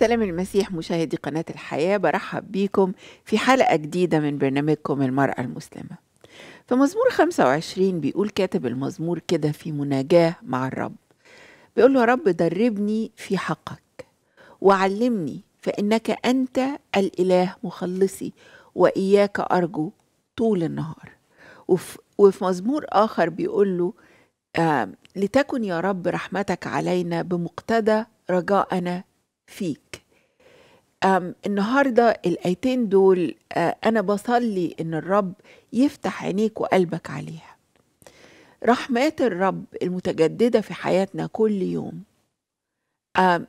سلام المسيح مشاهدي قناة الحياة برحب بيكم في حلقة جديدة من برنامجكم المرأة المسلمة في مزمور 25 بيقول كاتب المزمور كده في مناجاة مع الرب بيقول له يا رب دربني في حقك وعلمني فإنك أنت الإله مخلصي وإياك أرجو طول النهار وفي مزمور آخر بيقول له آه لتكن يا رب رحمتك علينا بمقتدى رجاءنا فيك النهاردة الآيتين دول آه، أنا بصلي إن الرب يفتح عينيك وقلبك عليها رحمات الرب المتجددة في حياتنا كل يوم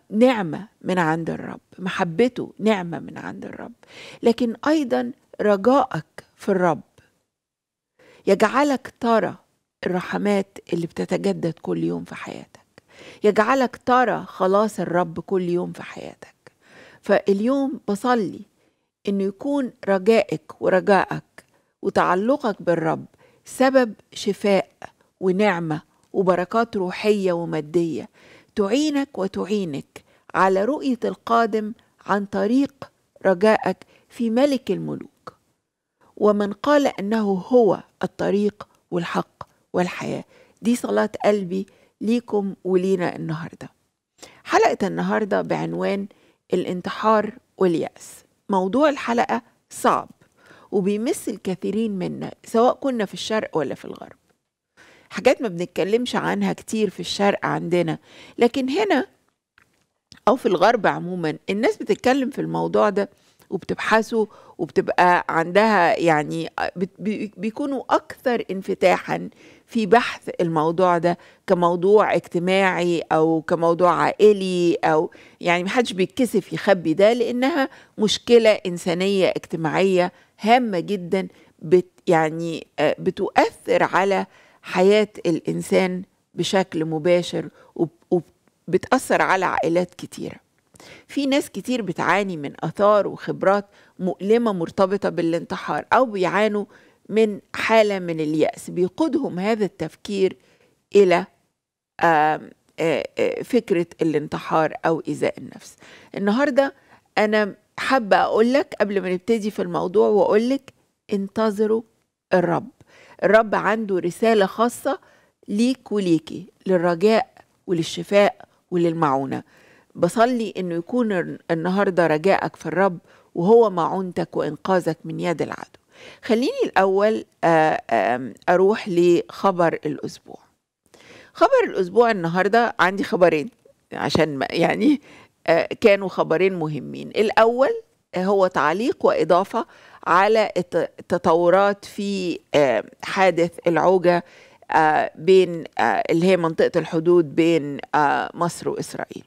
نعمة من عند الرب محبته نعمة من عند الرب لكن أيضا رجاءك في الرب يجعلك ترى الرحمات اللي بتتجدد كل يوم في حياتك يجعلك ترى خلاص الرب كل يوم في حياتك فاليوم بصلي انه يكون رجائك ورجائك وتعلقك بالرب سبب شفاء ونعمه وبركات روحيه وماديه تعينك وتعينك على رؤيه القادم عن طريق رجائك في ملك الملوك ومن قال انه هو الطريق والحق والحياه دي صلاه قلبي ليكم ولينا النهارده حلقه النهارده بعنوان الانتحار والياس موضوع الحلقه صعب وبيمس الكثيرين منا سواء كنا في الشرق ولا في الغرب حاجات ما بنتكلمش عنها كتير في الشرق عندنا لكن هنا او في الغرب عموما الناس بتتكلم في الموضوع ده وبتبحثه وبتبقى عندها يعني بيكونوا أكثر انفتاحا في بحث الموضوع ده كموضوع اجتماعي أو كموضوع عائلي أو يعني محدش بيتكسف يخبي ده لأنها مشكلة إنسانية اجتماعية هامة جدا بت يعني آه، بتؤثر على حياة الإنسان بشكل مباشر وبتأثر على عائلات كتيره في ناس كتير بتعاني من آثار وخبرات مؤلمة مرتبطة بالانتحار أو بيعانوا من حالة من اليأس بيقودهم هذا التفكير إلى فكرة الانتحار أو إيذاء النفس النهاردة أنا حابة اقول لك قبل ما نبتدي في الموضوع واقول لك انتظروا الرب الرب عنده رسالة خاصة ليك وليكي للرجاء وللشفاء وللمعونة بصلي انه يكون النهارده رجائك في الرب وهو معونتك وانقاذك من يد العدو خليني الاول آه، اروح لخبر الاسبوع خبر الاسبوع النهارده عندي خبرين عشان يعني آه، كانوا خبرين مهمين الاول هو تعليق واضافه على التطورات في حادث العوجه آه، بين اللي هي منطقه الحدود بين مصر واسرائيل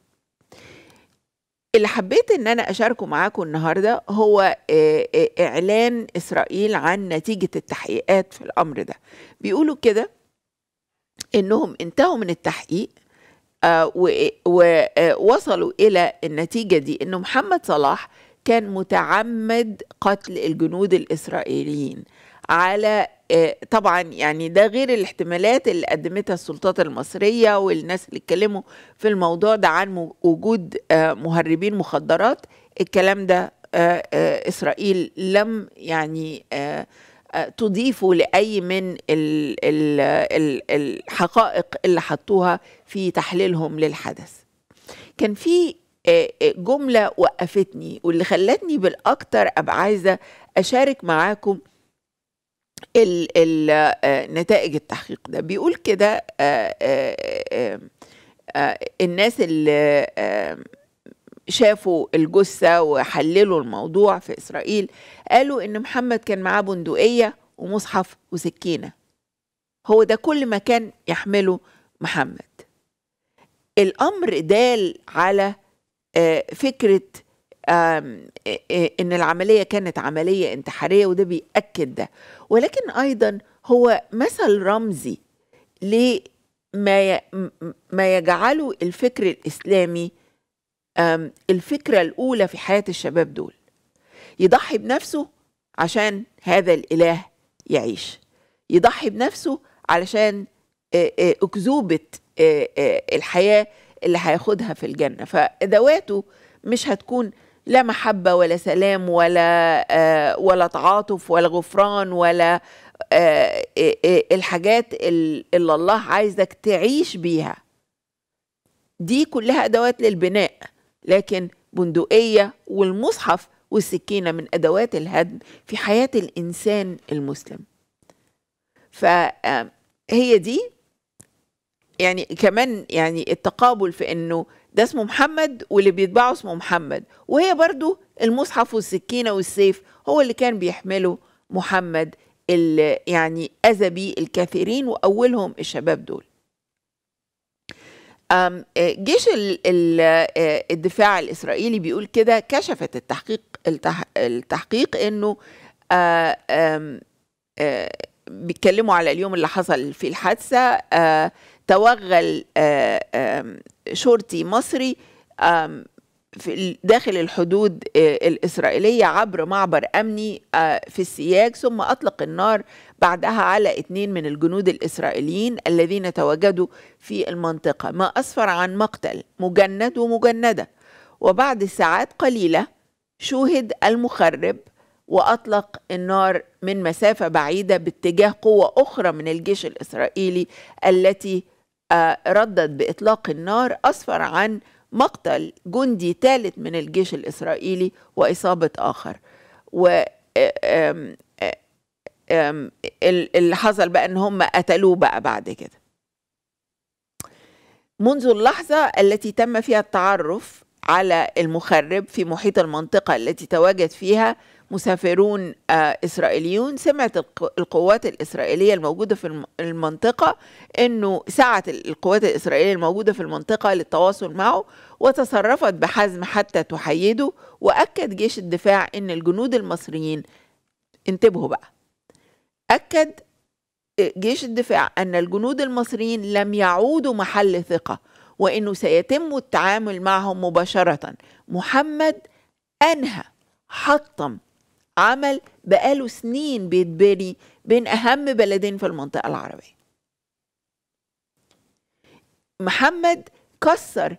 اللي حبيت ان انا اشاركه معاكم النهارده هو اعلان اسرائيل عن نتيجه التحقيقات في الامر ده بيقولوا كده انهم انتهوا من التحقيق آه، ووصلوا آه، الى النتيجه دي ان محمد صلاح كان متعمد قتل الجنود الاسرائيليين على آه، طبعا يعني ده غير الاحتمالات اللي قدمتها السلطات المصرية والناس اللي اتكلموا في الموضوع ده عن وجود آه، مهربين مخدرات الكلام ده آه، إسرائيل لم يعني تضيفه لأي من الحقائق اللي حطوها في تحليلهم للحدث كان في جملة وقفتني واللي خلتني بالأكتر أبقى عايزة أشارك معاكم ال ال آه، نتائج التحقيق ده بيقول كده آه، آه، الناس اللي شافوا الجثة وحللوا الموضوع في إسرائيل قالوا إن محمد كان معاه بندقية ومصحف وسكينة هو ده كل ما كان يحمله محمد الأمر دال على فكرة ان العمليه كانت عمليه انتحاريه وده بياكد ده ولكن ايضا هو مثل رمزي لما ما يجعله الفكر الاسلامي الفكره الاولى في حياه الشباب دول يضحي بنفسه عشان هذا الاله يعيش يضحي بنفسه علشان أكذوبة الحياة اللي هياخدها في الجنة فأدواته مش هتكون لا محبة ولا سلام ولا آه، ولا تعاطف ولا غفران ولا آه، إيه، إيه، الحاجات اللي الله عايزك تعيش بيها دي كلها أدوات للبناء لكن بندقية والمصحف والسكينة من أدوات الهدم في حياة الإنسان المسلم فهي دي يعني كمان يعني التقابل في انه ده اسمه محمد واللي بيتبعه اسمه محمد وهي برضو المصحف والسكينه والسيف هو اللي كان بيحمله محمد اللي يعني اذى بيه الكثيرين واولهم الشباب دول جيش الدفاع الاسرائيلي بيقول كده كشفت التحقيق التحقيق انه آه، آه، بيتكلموا على اليوم اللي حصل في الحادثه آه، توغل آه، شرطي مصري في داخل الحدود آه، الإسرائيلية عبر معبر أمني آه، في السياج ثم أطلق النار بعدها على اثنين من الجنود الإسرائيليين الذين تواجدوا في المنطقة ما أسفر عن مقتل مجند ومجندة وبعد ساعات قليلة شوهد المخرب وأطلق النار من مسافة بعيدة باتجاه قوة أخرى من الجيش الإسرائيلي التي آه، ردت بإطلاق النار أسفر عن مقتل جندي ثالث من الجيش الإسرائيلي وإصابة آخر و آه، آه، اللي حصل بقى ان هم قتلوه بقى بعد كده منذ اللحظة التي تم فيها التعرف على المخرب في محيط المنطقة التي تواجد فيها مسافرون آه، إسرائيليون سمعت القوات الإسرائيلية الموجودة في المنطقة أنه سعت القوات الإسرائيلية الموجودة في المنطقة للتواصل معه وتصرفت بحزم حتى تحيده وأكد جيش الدفاع أن الجنود المصريين انتبهوا بقى أكد جيش الدفاع أن الجنود المصريين لم يعودوا محل ثقة وأنه سيتم التعامل معهم مباشرة محمد أنهى حطم عمل بقاله سنين بيتبني بين أهم بلدين في المنطقة العربية محمد كسر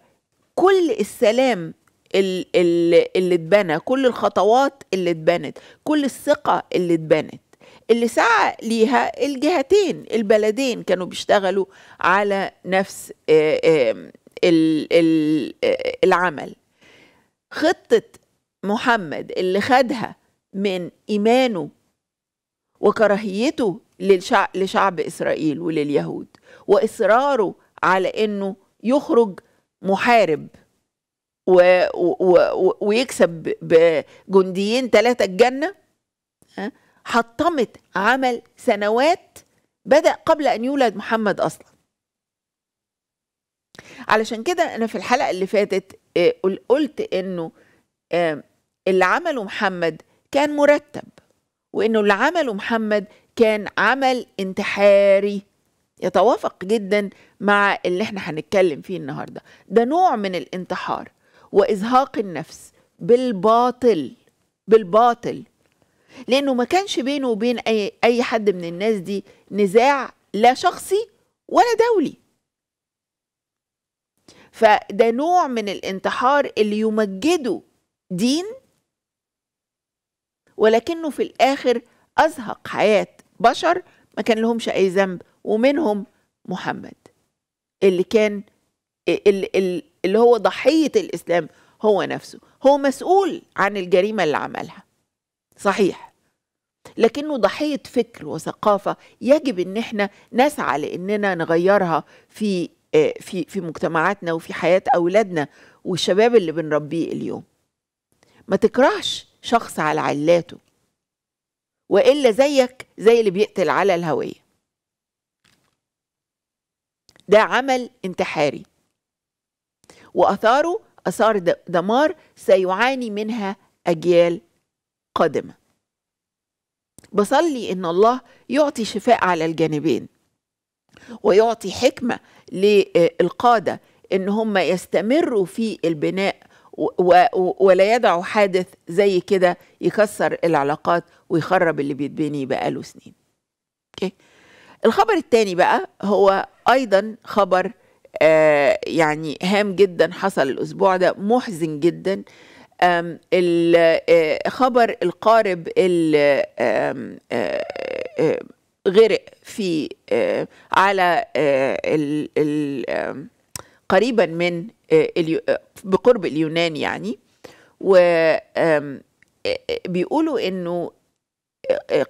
كل السلام اللي اتبنى كل الخطوات اللي اتبنت كل الثقة اللي اتبنت اللي سعى ليها الجهتين البلدين كانوا بيشتغلوا على نفس آه، آه، العمل خطة محمد اللي خدها من إيمانه وكراهيته لشعب إسرائيل ولليهود وإصراره على إنه يخرج محارب و... و... و... ويكسب بجنديين ثلاثة الجنة حطمت عمل سنوات بدأ قبل أن يولد محمد أصلا علشان كده أنا في الحلقة اللي فاتت آه، قلت إنه آه، اللي عمله محمد كان مرتب وانه اللي عمله محمد كان عمل انتحاري يتوافق جدا مع اللي احنا هنتكلم فيه النهارده ده نوع من الانتحار وازهاق النفس بالباطل بالباطل لانه ما كانش بينه وبين اي اي حد من الناس دي نزاع لا شخصي ولا دولي فده نوع من الانتحار اللي يمجده دين ولكنه في الآخر أزهق حياة بشر ما كان لهمش أي ذنب ومنهم محمد اللي كان اللي هو ضحية الإسلام هو نفسه هو مسؤول عن الجريمة اللي عملها صحيح لكنه ضحية فكر وثقافة يجب إن احنا نسعى لإننا نغيرها في آه، في في مجتمعاتنا وفي حياة أولادنا والشباب اللي بنربيه اليوم ما تكرهش شخص على علاته والا زيك زي اللي بيقتل على الهويه ده عمل انتحاري واثاره اثار دمار سيعاني منها اجيال قادمه بصلي ان الله يعطي شفاء على الجانبين ويعطي حكمه للقاده ان هم يستمروا في البناء ولا يدعوا حادث زي كده يكسر العلاقات ويخرب اللي بيتبني بقاله سنين okay. الخبر التاني بقى هو ايضا خبر آه يعني هام جدا حصل الاسبوع ده محزن جدا آه، خبر القارب آه، آه، غرق في على قريبا من آه، آه، بقرب اليونان يعني و آه، بيقولوا انه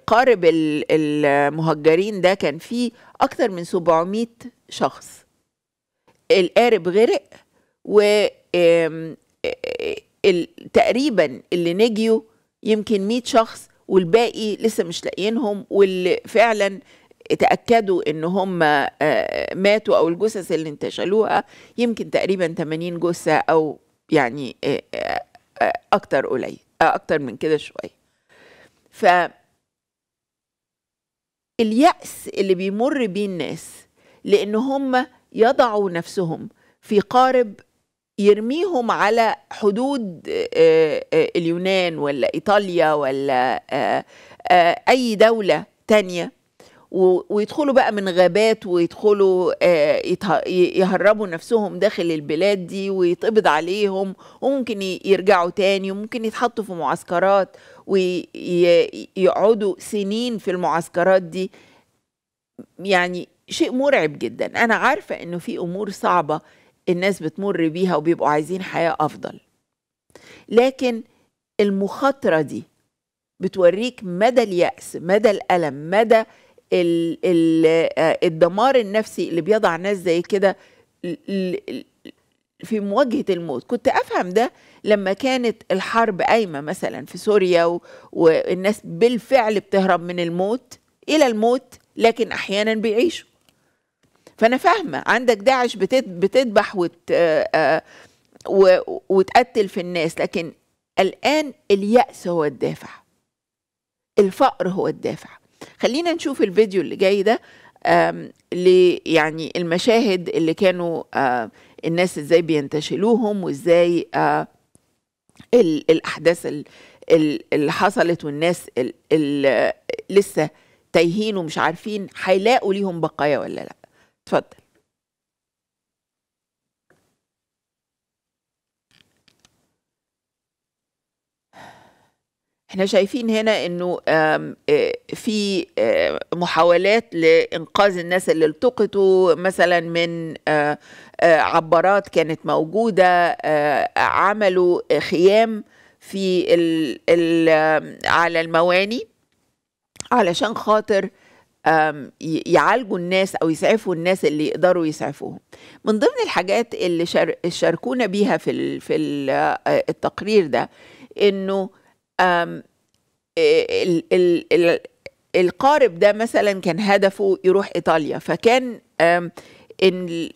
قارب المهجرين ده كان فيه اكثر من 700 شخص القارب غرق و تقريبا اللي نجيوا يمكن 100 شخص والباقي لسه مش لاقيينهم واللي فعلا اتاكدوا ان هم آه، ماتوا او الجثث اللي انتشلوها يمكن تقريبا 80 جثه او يعني آه، آه، اكتر قليل اكتر من كده شويه ف اليأس اللي بيمر بيه الناس لأن هم يضعوا نفسهم في قارب يرميهم على حدود اليونان ولا إيطاليا ولا أي دولة تانية ويدخلوا بقى من غابات ويدخلوا آه، يهربوا نفسهم داخل البلاد دي ويتقبض عليهم وممكن يرجعوا تاني وممكن يتحطوا في معسكرات ويقعدوا سنين في المعسكرات دي يعني شيء مرعب جدا انا عارفه انه في امور صعبه الناس بتمر بيها وبيبقوا عايزين حياه افضل لكن المخاطره دي بتوريك مدى الياس مدى الالم مدى ال آه، الدمار النفسي اللي بيضع ناس زي كده في مواجهة الموت كنت أفهم ده لما كانت الحرب قايمة مثلا في سوريا والناس بالفعل بتهرب من الموت إلى الموت لكن أحيانا بيعيشوا فأنا فاهمة عندك داعش بتذبح آه، آه، وتقتل في الناس لكن الآن اليأس هو الدافع الفقر هو الدافع خلينا نشوف الفيديو اللي جاي ده يعني المشاهد اللي كانوا الناس ازاي بينتشلوهم وازاي الاحداث اللي حصلت والناس اللي لسه تايهين ومش عارفين هيلاقوا ليهم بقايا ولا لا اتفضل احنا شايفين هنا انه آه، في آه، محاولات لانقاذ الناس اللي التقطوا مثلا من آه، عبارات كانت موجوده عملوا خيام في على المواني علشان خاطر يعالجوا الناس او يسعفوا الناس اللي يقدروا يسعفوهم من ضمن الحاجات اللي شاركونا بيها في في التقرير ده انه إيه، ال ال ال القارب ده مثلا كان هدفه يروح ايطاليا فكان ان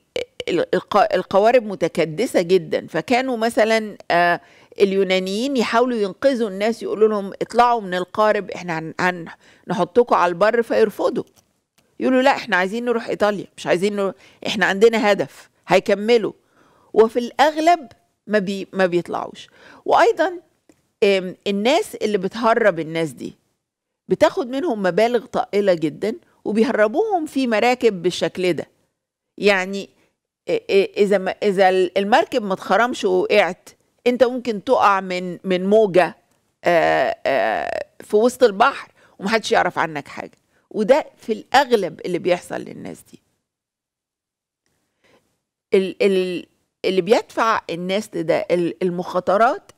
القوارب متكدسه جدا فكانوا مثلا اليونانيين يحاولوا ينقذوا الناس يقولوا لهم اطلعوا من القارب احنا هنحطكم على البر فيرفضوا يقولوا لا احنا عايزين نروح ايطاليا مش عايزين نروح احنا عندنا هدف هيكملوا وفي الاغلب ما بي ما بيطلعوش وايضا الناس اللي بتهرب الناس دي بتاخد منهم مبالغ طائلة جدا وبيهربوهم في مراكب بالشكل ده يعني إذا إذا المركب ما اتخرمش ووقعت أنت ممكن تقع من من موجة في وسط البحر ومحدش يعرف عنك حاجة وده في الأغلب اللي بيحصل للناس دي اللي بيدفع الناس لده المخاطرات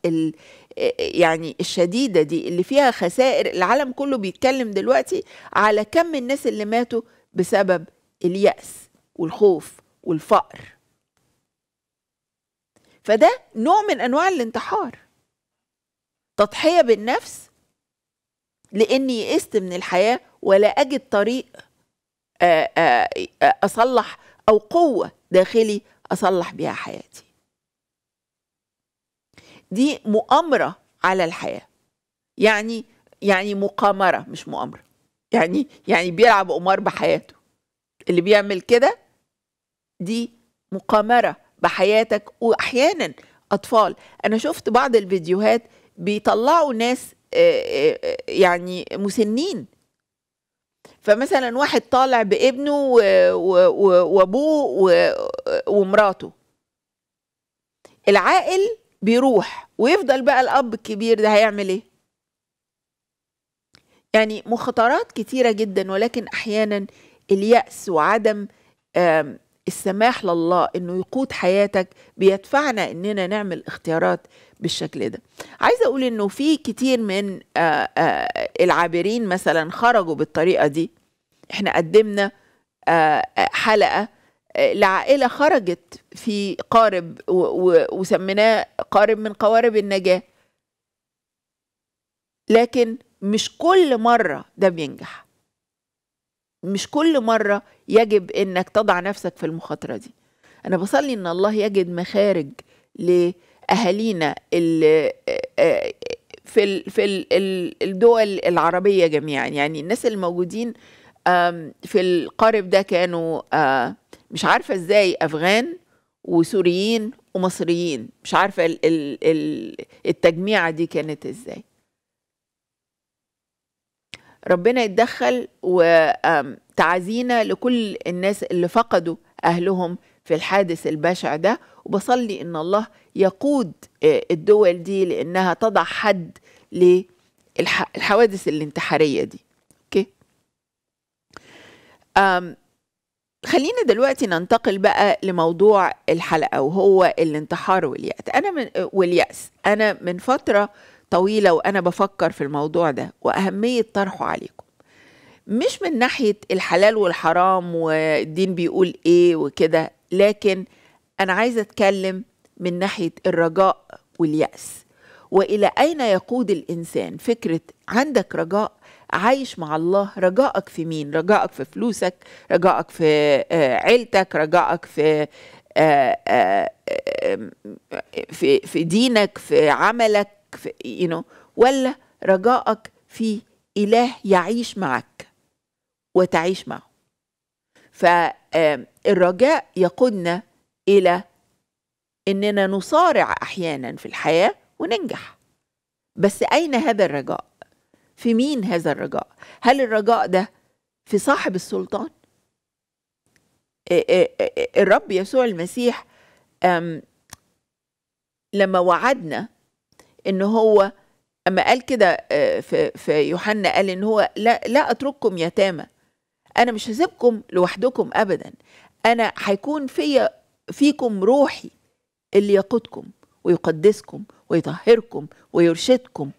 آه، آه، يعني الشديده دي اللي فيها خسائر العالم كله بيتكلم دلوقتي على كم الناس اللي ماتوا بسبب الياس والخوف والفقر فده نوع من انواع الانتحار تضحيه بالنفس لاني يئست من الحياه ولا اجد طريق آه، اصلح او قوه داخلي اصلح بها حياتي دي مؤامرة على الحياة يعني يعني مقامرة مش مؤامرة يعني يعني بيلعب قمار بحياته اللي بيعمل كده دي مقامرة بحياتك وأحيانا أطفال أنا شفت بعض الفيديوهات بيطلعوا ناس آه، آه، آه، يعني مسنين فمثلا واحد طالع بابنه وابوه ومراته العاقل بيروح ويفضل بقى الاب الكبير ده هيعمل ايه يعني مخاطرات كتيره جدا ولكن احيانا الياس وعدم السماح لله انه يقود حياتك بيدفعنا اننا نعمل اختيارات بالشكل ده عايزه اقول انه في كتير من العابرين مثلا خرجوا بالطريقه دي احنا قدمنا حلقه لعائله خرجت في قارب وسميناه قارب من قوارب النجاه لكن مش كل مره ده بينجح مش كل مره يجب انك تضع نفسك في المخاطره دي انا بصلي ان الله يجد مخارج لاهالينا اللي آه، في في الدول العربيه جميعا يعني الناس الموجودين في القارب ده كانوا آه، مش عارفه ازاي افغان وسوريين ومصريين مش عارفه ال ال التجميعه دي كانت ازاي ربنا يتدخل وتعزينا لكل الناس اللي فقدوا اهلهم في الحادث البشع ده وبصلي ان الله يقود الدول دي لانها تضع حد للحوادث الانتحاريه دي اوكي خلينا دلوقتي ننتقل بقى لموضوع الحلقه وهو الانتحار واليأس انا من واليأس انا من فتره طويله وانا بفكر في الموضوع ده واهميه طرحه عليكم مش من ناحيه الحلال والحرام والدين بيقول ايه وكده لكن انا عايزه اتكلم من ناحيه الرجاء واليأس والى اين يقود الانسان فكره عندك رجاء عايش مع الله رجائك في مين رجائك في فلوسك رجائك في آه، عيلتك رجائك في آه، آه، في في دينك في عملك في you know, ولا رجائك في إله يعيش معك وتعيش معه فالرجاء يقودنا إلى إننا نصارع أحيانا في الحياة وننجح بس أين هذا الرجاء في مين هذا الرجاء هل الرجاء ده في صاحب السلطان الرب يسوع المسيح لما وعدنا ان هو اما قال كده آه، في يوحنا قال ان هو لا لا اترككم يتامى انا مش هسيبكم لوحدكم ابدا انا هيكون فيا فيكم روحي اللي يقودكم ويقدسكم ويطهركم ويرشدكم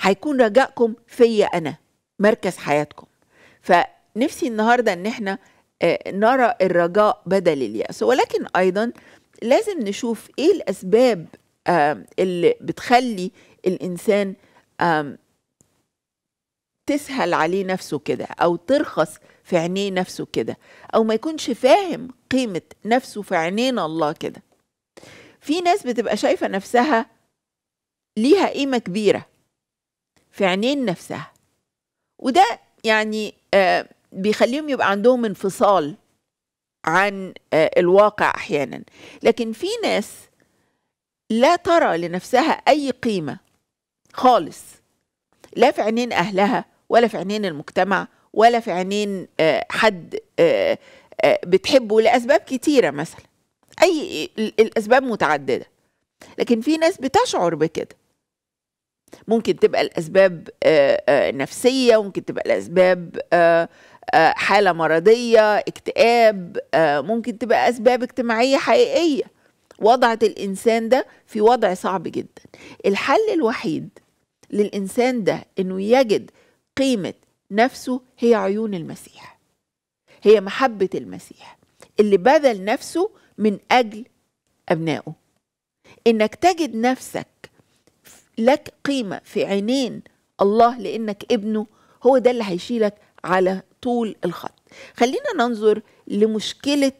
هيكون رجائكم فيا انا مركز حياتكم فنفسي النهارده ان احنا آه، نرى الرجاء بدل الياس ولكن ايضا لازم نشوف ايه الاسباب اللي بتخلي الانسان تسهل عليه نفسه كده او ترخص في عينيه نفسه كده او ما يكونش فاهم قيمه نفسه في عينين الله كده في ناس بتبقى شايفه نفسها ليها قيمه كبيره في عينين نفسها وده يعني آه، بيخليهم يبقى عندهم انفصال عن آه، الواقع احيانا لكن في ناس لا ترى لنفسها اي قيمه خالص لا في عينين اهلها ولا في عينين المجتمع ولا في عينين آه، حد بتحبه لاسباب كتيره مثلا اي الاسباب متعدده لكن في ناس بتشعر بكده ممكن تبقى الأسباب آه، آه، نفسية ممكن تبقى الأسباب آه، حالة مرضية اكتئاب ممكن تبقى أسباب اجتماعية حقيقية وضعت الإنسان ده في وضع صعب جدا الحل الوحيد للإنسان ده إنه يجد قيمة نفسه هي عيون المسيح هي محبة المسيح اللي بذل نفسه من أجل أبنائه إنك تجد نفسك لك قيمة في عينين الله لأنك ابنه هو ده اللي هيشيلك على طول الخط خلينا ننظر لمشكلة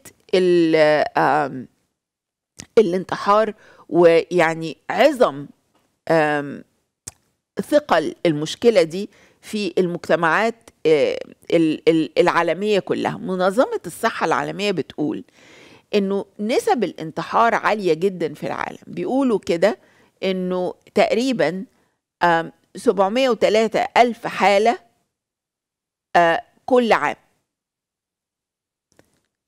الانتحار ويعني عظم ثقل المشكلة دي في المجتمعات آه، العالمية كلها منظمة الصحة العالمية بتقول انه نسب الانتحار عالية جدا في العالم بيقولوا كده انه تقريبا 703 ألف حالة آه، كل عام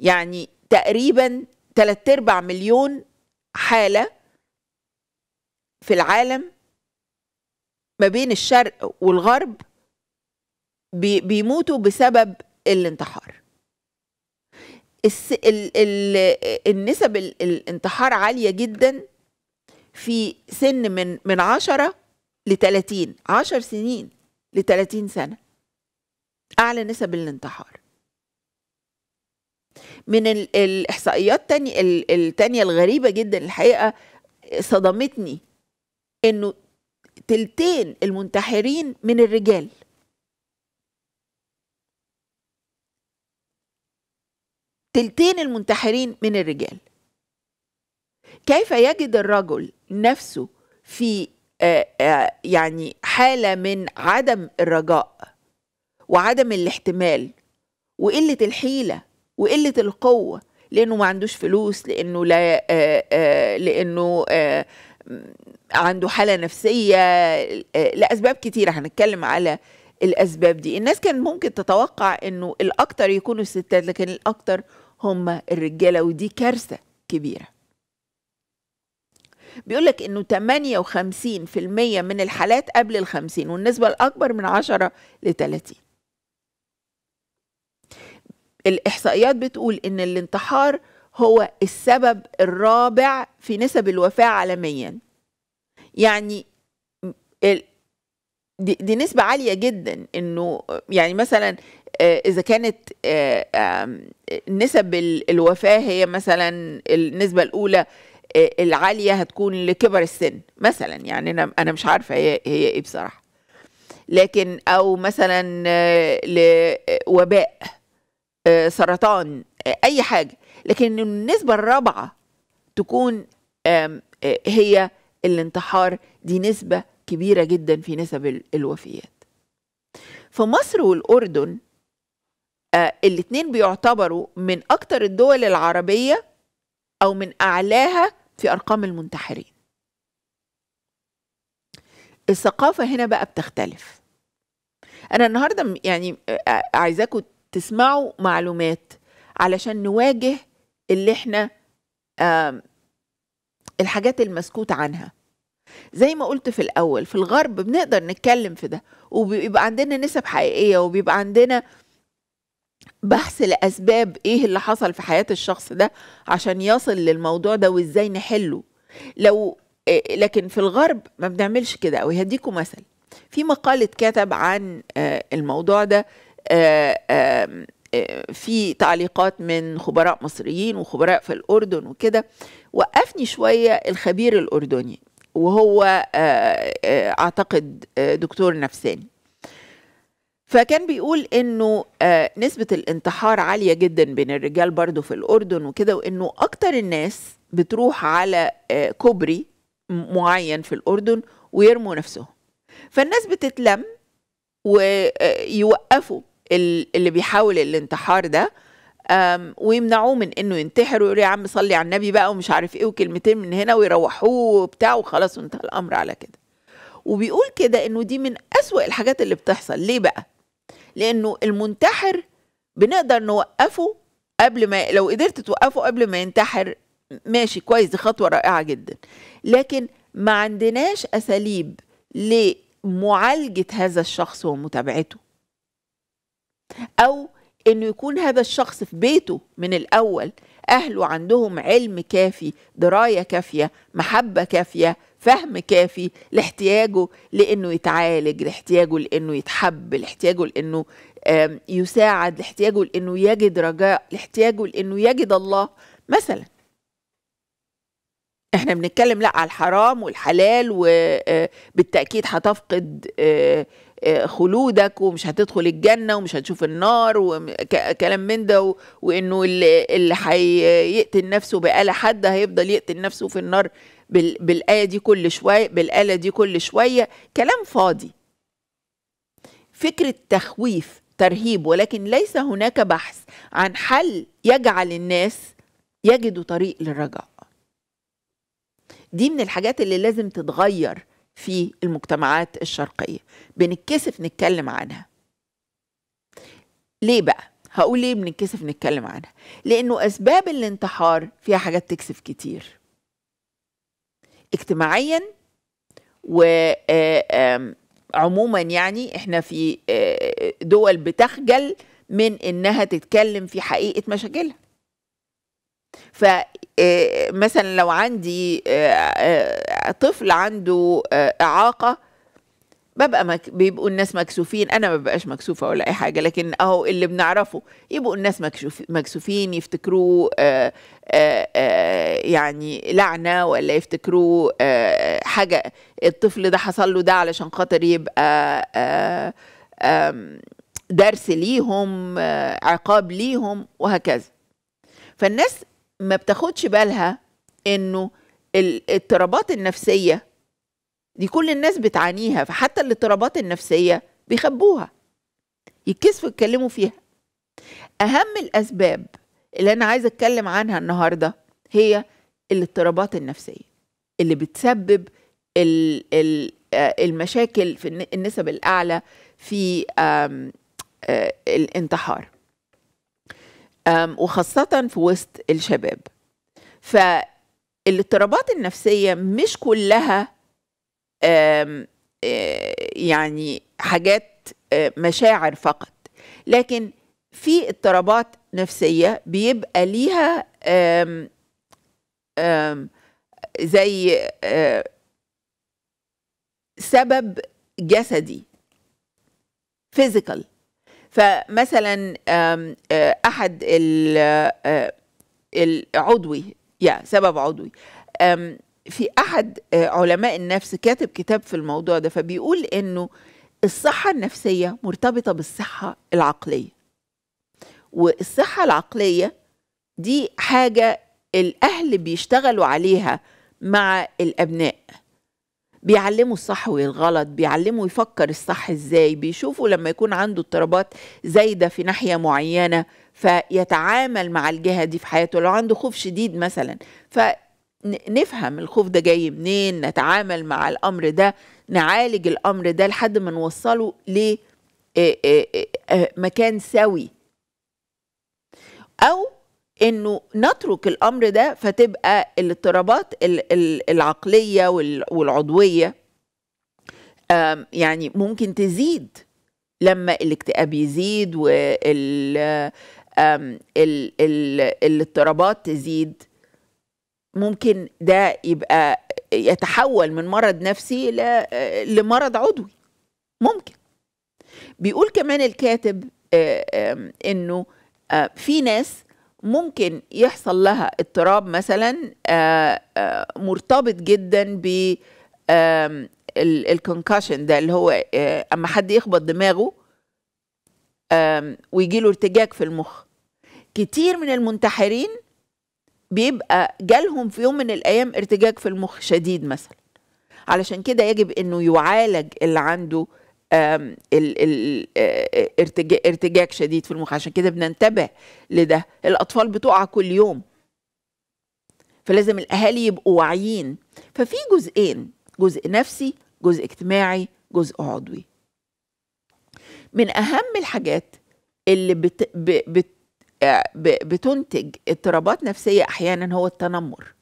يعني تقريبا تلات أرباع مليون حالة في العالم ما بين الشرق والغرب بيموتوا بسبب الانتحار الس... ال... ال... النسب الانتحار عالية جدا في سن من من 10 ل 30 10 سنين ل 30 سنة أعلى نسب الانتحار من الإحصائيات تاني الثانيه الغريبة جدا الحقيقة صدمتني إنه تلتين المنتحرين من الرجال تلتين المنتحرين من الرجال كيف يجد الرجل نفسه في آه، آه، يعني حالة من عدم الرجاء وعدم الاحتمال وقلة الحيلة وقلة القوة لأنه ما عندوش فلوس لأنه لا آه، لأنه عنده حالة نفسية لأسباب كتيرة هنتكلم على الأسباب دي الناس كان ممكن تتوقع أنه الأكتر يكونوا الستات لكن الأكتر هم الرجالة ودي كارثة كبيره بيقول لك انه 58% من الحالات قبل ال 50 والنسبه الاكبر من 10 ل 30 الاحصائيات بتقول ان الانتحار هو السبب الرابع في نسب الوفاه عالميا يعني دي, دي نسبة عالية جدا انه يعني مثلا آه، اذا كانت آه، نسب الوفاة هي مثلا النسبة الاولى آه، العاليه هتكون لكبر السن مثلا يعني انا انا مش عارفه هي هي ايه بصراحه لكن او مثلا آه، لوباء آه، سرطان اي حاجه لكن النسبه الرابعه تكون هي الانتحار دي نسبه كبيره جدا في نسب الوفيات في مصر والاردن الاتنين بيعتبروا من اكتر الدول العربيه او من اعلاها في أرقام المنتحرين الثقافة هنا بقى بتختلف أنا النهاردة يعني عايزاكم تسمعوا معلومات علشان نواجه اللي احنا الحاجات المسكوت عنها زي ما قلت في الأول في الغرب بنقدر نتكلم في ده وبيبقى عندنا نسب حقيقية وبيبقى عندنا آه بحث لأسباب إيه اللي حصل في حياة الشخص ده عشان يصل للموضوع ده وإزاي نحله لو آه، لكن في الغرب ما بنعملش كده أو هديكم مثل في مقال اتكتب عن آه، الموضوع ده آه، في تعليقات من خبراء مصريين وخبراء في الأردن وكده وقفني شوية الخبير الأردني وهو أعتقد دكتور نفساني فكان بيقول انه آه، نسبة الانتحار عالية جدا بين الرجال برضه في الأردن وكده وانه أكتر الناس بتروح على آه، كوبري معين في الأردن ويرموا نفسهم فالناس بتتلم ويوقفوا آه، اللي بيحاول الانتحار ده ويمنعوه من انه ينتحر ويقول يا عم صلي على النبي بقى ومش عارف ايه وكلمتين من هنا ويروحوه وبتاع وخلاص وانتهى الامر على كده وبيقول كده انه دي من اسوأ الحاجات اللي بتحصل ليه بقى لأنه المنتحر بنقدر نوقفه قبل ما لو قدرت توقفه قبل ما ينتحر ماشي كويس دي خطوة رائعة جدا لكن ما عندناش أساليب لمعالجة هذا الشخص ومتابعته أو إنه يكون هذا الشخص في بيته من الأول أهله عندهم علم كافي دراية كافية محبة كافية فهم كافي لاحتياجه لانه يتعالج لاحتياجه لانه يتحب لاحتياجه لانه يساعد لاحتياجه لانه يجد رجاء لاحتياجه لانه يجد الله مثلا احنا بنتكلم لا على الحرام والحلال وبالتاكيد آه، هتفقد آه، آه، خلودك ومش هتدخل الجنه ومش هتشوف النار وكلام من ده وانه اللي هيقتل نفسه بآلة حد هيفضل يقتل نفسه في النار بالآية دي كل شوية بالآلة دي كل شوية كلام فاضي فكرة تخويف ترهيب ولكن ليس هناك بحث عن حل يجعل الناس يجدوا طريق للرجاء دي من الحاجات اللي لازم تتغير في المجتمعات الشرقية بنتكسف نتكلم عنها ليه بقى؟ هقول ليه بنتكسف نتكلم عنها لأنه أسباب الانتحار فيها حاجات تكسف كتير اجتماعيا وعموما آه، يعني احنا في آه، دول بتخجل من انها تتكلم في حقيقه مشاكلها فمثلا آه، لو عندي طفل عنده اعاقه ببقى مك... بيبقوا الناس مكسوفين انا ما ببقاش مكسوفه ولا اي حاجه لكن اهو اللي بنعرفه يبقوا الناس مكشوف... مكسوفين يفتكروه آآ آه، آآ آه، آه، يعني لعنه ولا يفتكروه حاجه الطفل ده حصل له ده علشان خاطر يبقى آآ درس ليهم عقاب ليهم وهكذا فالناس ما بتاخدش بالها انه الاضطرابات النفسيه دي كل الناس بتعانيها فحتى الاضطرابات النفسية بيخبوها يتكسفوا يتكلموا فيها أهم الأسباب اللي أنا عايزة أتكلم عنها النهاردة هي الاضطرابات النفسية اللي بتسبب آه، المشاكل في النسب الأعلى في آه، الانتحار وخاصة في وسط الشباب فالاضطرابات النفسية مش كلها آه، يعني حاجات آه، مشاعر فقط لكن في اضطرابات نفسية بيبقى ليها آم آم زي آم آه، سبب جسدي فيزيكال فمثلا أحد العضوي يا سبب عضوي في احد آه، علماء النفس كاتب كتاب في الموضوع ده فبيقول انه الصحه النفسيه مرتبطه بالصحه العقليه والصحه العقليه دي حاجه الاهل بيشتغلوا عليها مع الابناء بيعلموا الصح والغلط بيعلموا يفكر الصح ازاي بيشوفوا لما يكون عنده اضطرابات زايده في ناحيه معينه فيتعامل مع الجهه دي في حياته لو عنده خوف شديد مثلا ف نفهم الخوف ده جاي منين نتعامل مع الامر ده نعالج الامر ده لحد ما نوصله ل مكان سوي او انه نترك الامر ده فتبقى الاضطرابات العقليه والعضويه آمم، يعني ممكن تزيد لما الاكتئاب يزيد وال آمم، الاضطرابات تزيد ممكن ده يبقى يتحول من مرض نفسي لمرض عضوي ممكن بيقول كمان الكاتب آه، انه آه، في ناس ممكن يحصل لها اضطراب مثلا آه، مرتبط جدا ب الكونكشن ده اللي هو اما حد يخبط دماغه ويجي له ارتجاج في المخ كتير من المنتحرين بيبقى جالهم في يوم من الايام ارتجاج في المخ شديد مثلا علشان كده يجب انه يعالج اللي عنده ال ال ارتجاج, ارتجاج شديد في المخ عشان كده بننتبه لده الاطفال بتقع كل يوم فلازم الاهالي يبقوا واعيين ففي جزئين جزء نفسي جزء اجتماعي جزء عضوي من اهم الحاجات اللي بت... بت... بتنتج اضطرابات نفسيه احيانا هو التنمر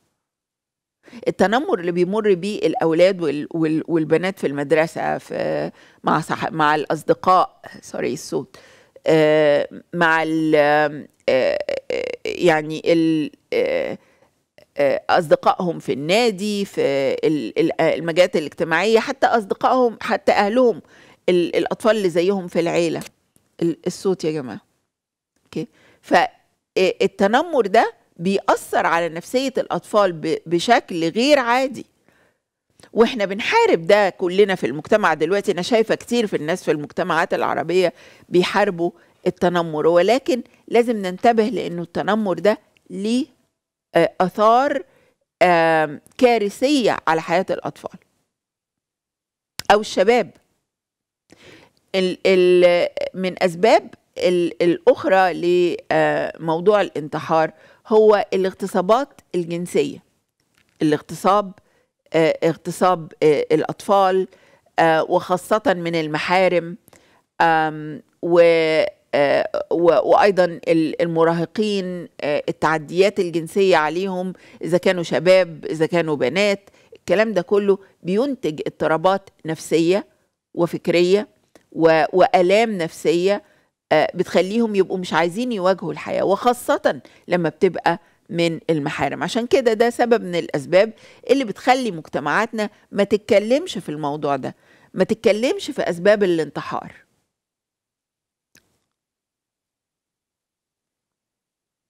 التنمر اللي بيمر بيه الاولاد والبنات في المدرسه في مع صح مع الاصدقاء سوري الصوت آه، مع ال آه، آه، يعني ال اصدقائهم في النادي في المجالات الاجتماعيه حتى اصدقائهم حتى اهلهم الاطفال اللي زيهم في العيله الصوت يا جماعه اوكي فالتنمر ده بيأثر على نفسية الأطفال بشكل غير عادي واحنا بنحارب ده كلنا في المجتمع دلوقتي انا شايفه كتير في الناس في المجتمعات العربيه بيحاربوا التنمر ولكن لازم ننتبه لانه التنمر ده ليه آه، اثار كارثيه على حياه الاطفال او الشباب ال ال من اسباب الأخرى لموضوع الانتحار هو الاغتصابات الجنسية الاغتصاب آه، اغتصاب آه، الأطفال آه، وخاصة من المحارم و وايضا المراهقين التعديات الجنسيه عليهم اذا كانوا شباب اذا كانوا بنات الكلام ده كله بينتج اضطرابات نفسيه وفكريه والام نفسيه آه، بتخليهم يبقوا مش عايزين يواجهوا الحياة وخاصة لما بتبقى من المحارم عشان كده ده سبب من الأسباب اللي بتخلي مجتمعاتنا ما تتكلمش في الموضوع ده ما تتكلمش في أسباب الانتحار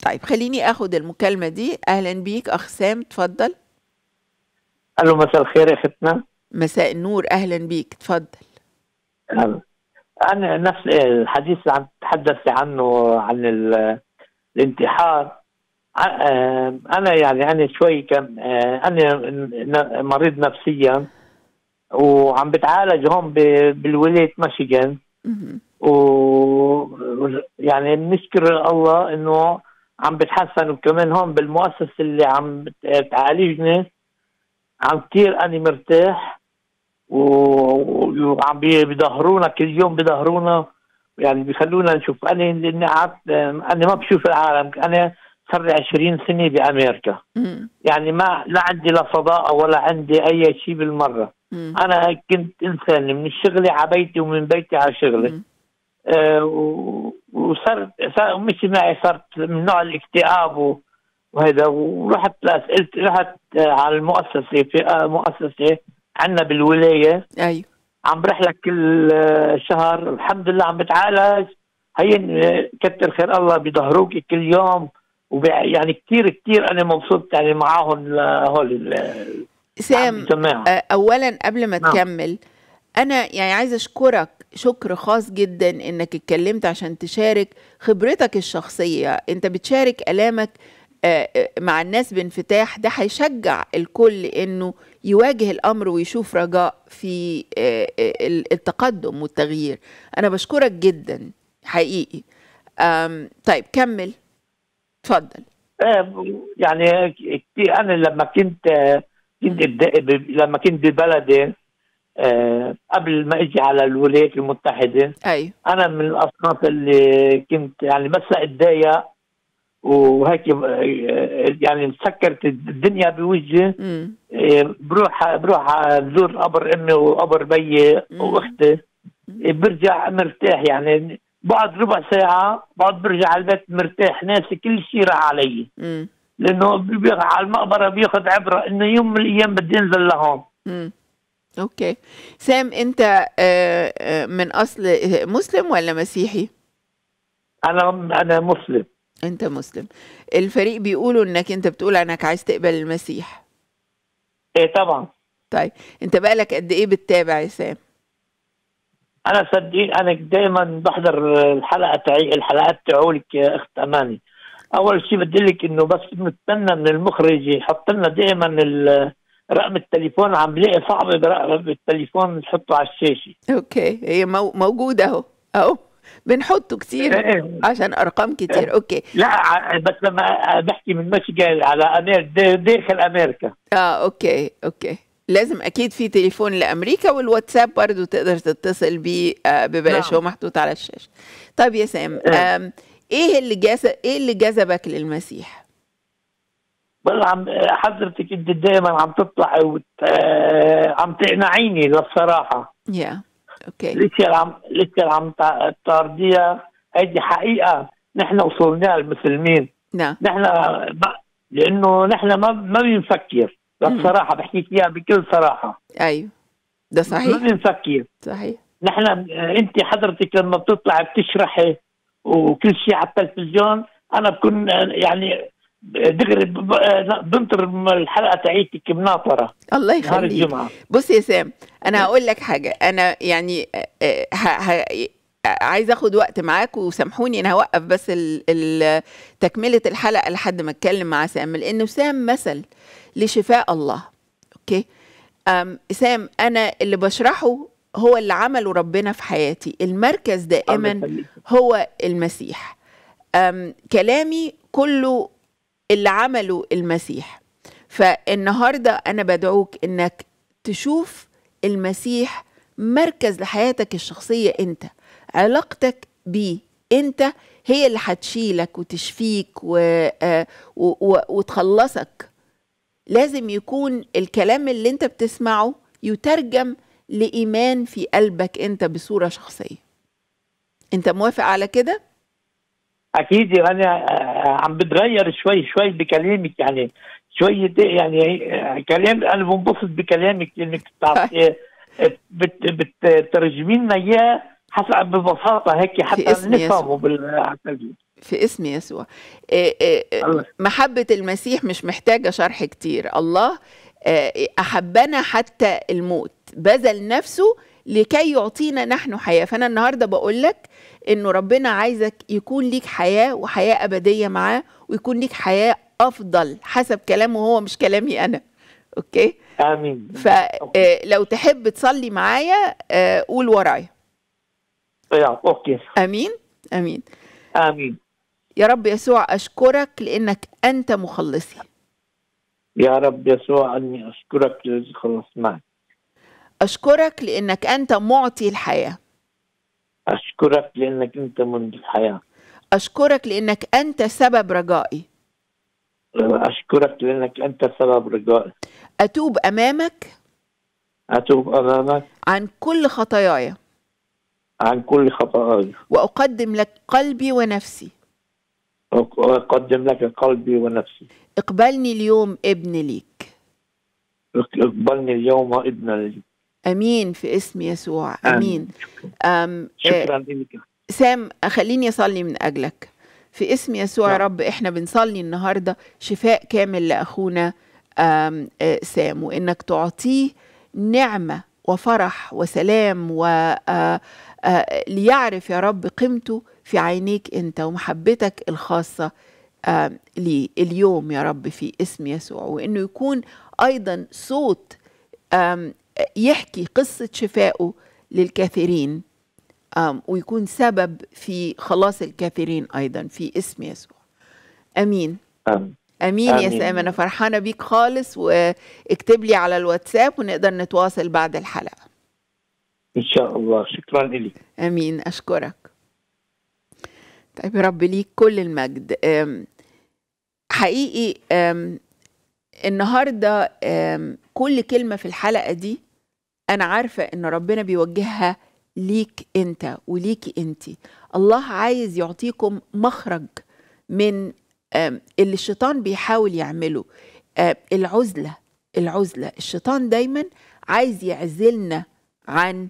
طيب خليني اخد المكالمة دي اهلا بيك اخ سام اتفضل الو مساء الخير يا فتنه مساء النور اهلا بيك اتفضل أهلا. عن نفس الحديث اللي عم تحدثي عنه عن الانتحار انا يعني انا شوي كم انا مريض نفسيا وعم بتعالج هون بالولايه ميشيغان و يعني بنشكر الله انه عم بتحسن وكمان هون بالمؤسسه اللي عم تعالجني عم كثير انا مرتاح وعم بيظهرونا كل يوم بيظهرونا يعني بيخلونا نشوف انا اني قعدت انا ما بشوف العالم انا صار لي 20 سنه بامريكا يعني ما لا عندي لا صداقه ولا عندي اي شيء بالمره انا كنت انسان من شغلي على بيتي ومن بيتي على شغلي آه وصرت صار مش معي صرت من نوع الاكتئاب وهذا ورحت لأس... قلت رحت على المؤسسه في آه، مؤسسه عندنا بالولايه ايوه عم برحلك كل آه، شهر الحمد لله عم بتعالج هي كتر خير الله بيظهروك كل يوم يعني كثير كثير انا مبسوط يعني معاهم هول سام آه، اولا قبل ما نعم. تكمل انا يعني عايز اشكرك شكر خاص جدا انك اتكلمت عشان تشارك خبرتك الشخصيه انت بتشارك الامك آه، آه، مع الناس بانفتاح ده هيشجع الكل انه يواجه الامر ويشوف رجاء في آه، التقدم والتغيير انا بشكرك جدا حقيقي طيب كمل اتفضل يعني انا لما كنت كنت لما كنت ببلدي قبل ما اجي على الولايات المتحده أيوه. انا من الاشخاص اللي كنت يعني بس اتضايق وهيك آه، آه، يعني سكرت الدنيا بوجهي آه، بروح بروح بزور قبر امي وقبر بيي واختي برجع مرتاح يعني بعد ربع ساعة بعد برجع على البيت مرتاح ناسي كل شيء راح علي لأنه لأنه على المقبرة بياخذ عبرة إنه يوم من الأيام بدي أنزل لهون أوكي سام أنت من أصل مسلم ولا مسيحي؟ أنا أنا مسلم انت مسلم الفريق بيقولوا انك انت بتقول انك عايز تقبل المسيح ايه طبعا طيب انت بقالك قد ايه بتتابع يا سام انا صدقين انا دائما بحضر الحلقه تاعي الحلقات تاعولك يا اخت اماني اول شيء بدي لك انه بس نتمنى من المخرج يحط لنا دائما رقم التليفون عم بلاقي صعب برقم التليفون نحطه على الشاشه اوكي هي موجوده اهو اهو بنحطه كتير إيه. عشان ارقام كتير إيه. اوكي لا بس لما بحكي من مشجع على امريكا داخل امريكا اه اوكي اوكي لازم اكيد في تليفون لامريكا والواتساب برضو تقدر تتصل بيه آه، ببلاش نعم. هو محطوط على الشاشه طيب يا سام ايه, إيه اللي جذب ايه اللي جذبك للمسيح والله عم حضرتك انت دائما عم تطلعي وعم آه، عم تقنعيني للصراحه yeah. اوكي ليش عم ليش عم هيدي حقيقه نحن وصلناها المسلمين نعم نحن لانه نحن ما ما بنفكر بصراحه بحكي اياها بكل صراحه ايوه ده صحيح ما بنفكر صحيح نحن انت حضرتك لما بتطلع بتشرحي وكل شيء على التلفزيون انا بكون يعني دغري بنطر الحلقه تاعيتك مناطره الله يخليك نهار الجمعه بص يا سام انا هقول لك حاجه انا يعني آه، آه، آه، عايز اخد وقت معاك وسامحوني انا هوقف بس تكمله الحلقه لحد ما اتكلم مع سام لانه سام مثل لشفاء الله اوكي أم سام انا اللي بشرحه هو اللي عمله ربنا في حياتي المركز دائما هو المسيح أم كلامي كله اللي عمله المسيح فالنهارده انا بدعوك انك تشوف المسيح مركز لحياتك الشخصيه انت علاقتك بيه انت هي اللي هتشيلك وتشفيك و... آه، و... و... وتخلصك لازم يكون الكلام اللي انت بتسمعه يترجم لايمان في قلبك انت بصوره شخصيه انت موافق على كده اكيد يعني آه، آه، عم بتغير شوي شوي بكلامك يعني شوية يعني آه، كلام انا بنبسط بكلامك انك بتترجمي لنا اياه حسب ببساطه هيك حتى نفهمه بالعقل في اسم يسوع محبة المسيح مش محتاجة شرح كتير الله أحبنا حتى الموت بذل نفسه لكي يعطينا نحن حياة فأنا النهاردة بقول لك انه ربنا عايزك يكون ليك حياه وحياه ابديه معاه ويكون ليك حياه افضل حسب كلامه هو مش كلامي انا اوكي امين فلو آه، تحب تصلي معايا آه، قول ورايا اوكي امين امين امين يا رب يسوع اشكرك لانك انت مخلصي يا رب يسوع اني اشكرك لانك خلصت معي اشكرك لانك انت معطي الحياه أشكرك لأنك أنت منذ الحياة أشكرك لأنك أنت سبب رجائي أشكرك لأنك أنت سبب رجائي أتوب أمامك أتوب أمامك عن كل خطاياي عن كل خطاياي وأقدم لك قلبي ونفسي أقدم لك قلبي ونفسي اقبلني اليوم ابن ليك اقبلني اليوم ابن ليك امين في اسم يسوع امين أم آه، شكرا سام خليني اصلي من اجلك في اسم يسوع يا نعم. رب احنا بنصلي النهارده شفاء كامل لاخونا آه، سام وانك تعطيه نعمه وفرح وسلام و آه، ليعرف يا رب قيمته في عينيك انت ومحبتك الخاصه ليه اليوم يا رب في اسم يسوع وانه يكون ايضا صوت يحكي قصة شفائه للكثيرين ويكون سبب في خلاص الكثيرين أيضا في اسم يسوع أمين آمين, أمين, يا سامي أنا فرحانة بيك خالص واكتب لي على الواتساب ونقدر نتواصل بعد الحلقة إن شاء الله شكرا لك أمين أشكرك طيب يا رب ليك كل المجد حقيقي النهارده كل كلمه في الحلقه دي انا عارفه ان ربنا بيوجهها ليك انت وليكي انت الله عايز يعطيكم مخرج من اللي الشيطان بيحاول يعمله العزله العزله الشيطان دايما عايز يعزلنا عن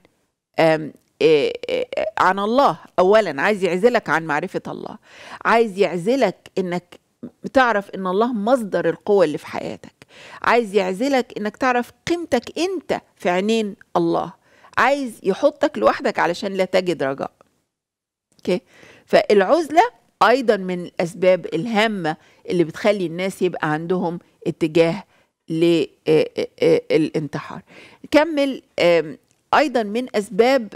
عن الله اولا عايز يعزلك عن معرفه الله عايز يعزلك انك تعرف ان الله مصدر القوه اللي في حياتك عايز يعزلك انك تعرف قيمتك انت في عينين الله عايز يحطك لوحدك علشان لا تجد رجاء اوكي فالعزله ايضا من الاسباب الهامه اللي بتخلي الناس يبقى عندهم اتجاه للانتحار آه، آه، آه، كمل ايضا من اسباب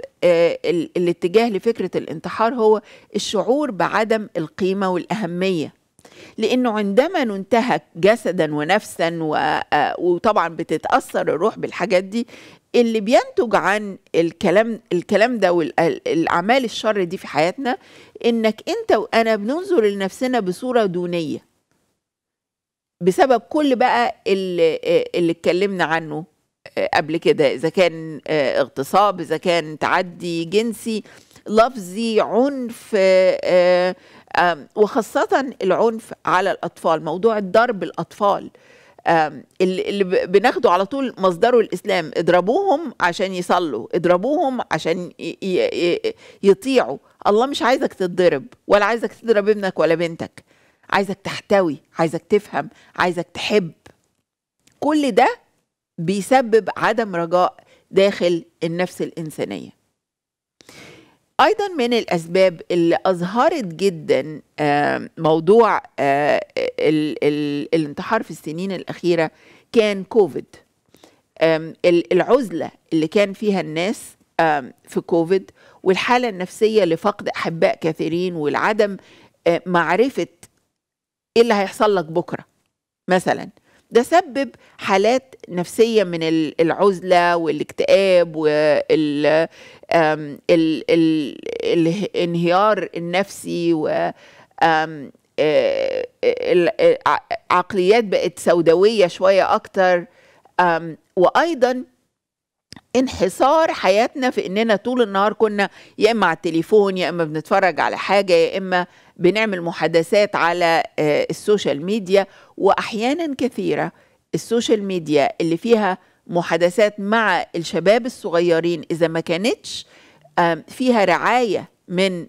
الاتجاه لفكره الانتحار هو الشعور بعدم القيمه والاهميه لانه عندما ننتهك جسدا ونفسا آه، وطبعا بتتاثر الروح بالحاجات دي اللي بينتج عن الكلام الكلام ده والاعمال الشر دي في حياتنا انك انت وانا بننظر لنفسنا بصوره دونيه بسبب كل بقى اللي, اللي اتكلمنا عنه آه، قبل كده اذا كان آه، اغتصاب اذا كان تعدي جنسي لفظي عنف آه، وخاصة العنف على الأطفال موضوع الضرب الأطفال اللي بناخده على طول مصدره الإسلام اضربوهم عشان يصلوا اضربوهم عشان يطيعوا الله مش عايزك تتضرب ولا عايزك تضرب ابنك ولا بنتك عايزك تحتوي عايزك تفهم عايزك تحب كل ده بيسبب عدم رجاء داخل النفس الإنسانية ايضا من الاسباب اللي اظهرت جدا آه، موضوع آه، الانتحار في السنين الاخيره كان كوفيد العزله اللي كان فيها الناس في كوفيد والحاله النفسيه لفقد احباء كثيرين والعدم آه، معرفه ايه اللي هيحصل لك بكره مثلا ده سبب حالات نفسية من العزلة والاكتئاب والانهيار النفسي و العقليات بقت سوداوية شوية أكتر وأيضا انحصار حياتنا في اننا طول النهار كنا يا اما على التليفون يا اما بنتفرج على حاجه يا اما بنعمل محادثات على آه، السوشيال ميديا واحيانا كثيره السوشيال ميديا اللي فيها محادثات مع الشباب الصغيرين اذا ما كانتش آه، فيها رعايه من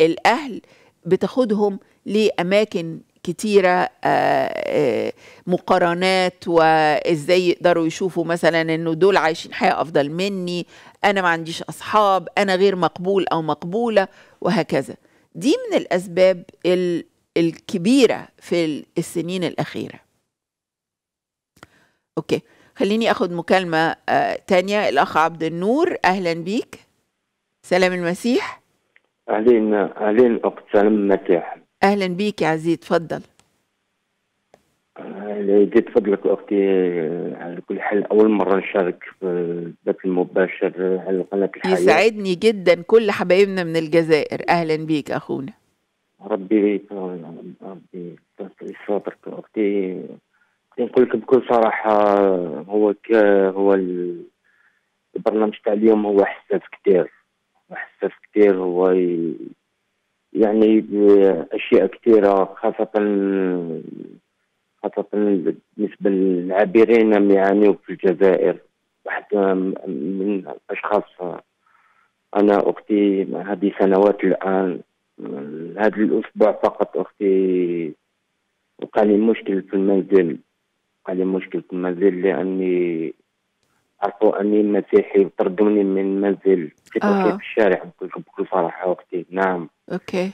الاهل بتاخدهم لاماكن كتيرة آه، مقارنات وإزاي يقدروا يشوفوا مثلا إنه دول عايشين حياة أفضل مني أنا ما عنديش أصحاب أنا غير مقبول أو مقبولة وهكذا دي من الأسباب الكبيرة في السنين الأخيرة أوكي خليني أخد مكالمة آه، تانية الأخ عبد النور أهلا بيك سلام المسيح أهلين أهلين أخت سلام المسيح أهلا بيك يا عزيز تفضل آه، فضلك اختي آه، على كل حال اول مره نشارك في بث المباشر آه، على قناه الحياه يسعدني جدا كل حبايبنا من الجزائر اهلا بيك اخونا ربي ربي يستر اختي نقول لك بكل صراحه هو ك هو البرنامج تاع اليوم هو حساس كثير حساس كثير هو يعني اشياء كثيره خاصه خاصة بالنسبة للعابرين اللي يعانيوا في الجزائر واحد من الأشخاص أنا أختي هذه سنوات الآن هذا الأسبوع فقط أختي وقع لي مشكل في المنزل وقع لي مشكل في المنزل لأني عرفوا أني مسيحي وطردوني من المنزل في آه. في الشارع بكل صراحة أختي نعم أوكي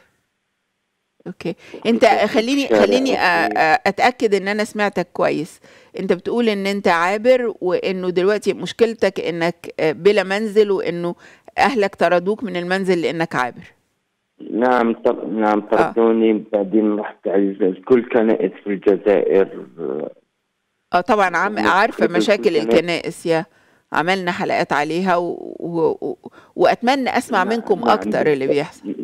اوكي انت خليني خليني اتاكد ان انا سمعتك كويس انت بتقول ان انت عابر وانه دلوقتي مشكلتك انك بلا منزل وانه اهلك طردوك من المنزل لانك عابر نعم طب نعم آه. طردوني آه. بعدين رحت على كل كنائس في الجزائر اه طبعا عم عارفه مشاكل الكنائس يا عملنا حلقات عليها و... و... و... واتمنى اسمع نعم منكم نعم اكتر اللي بيحصل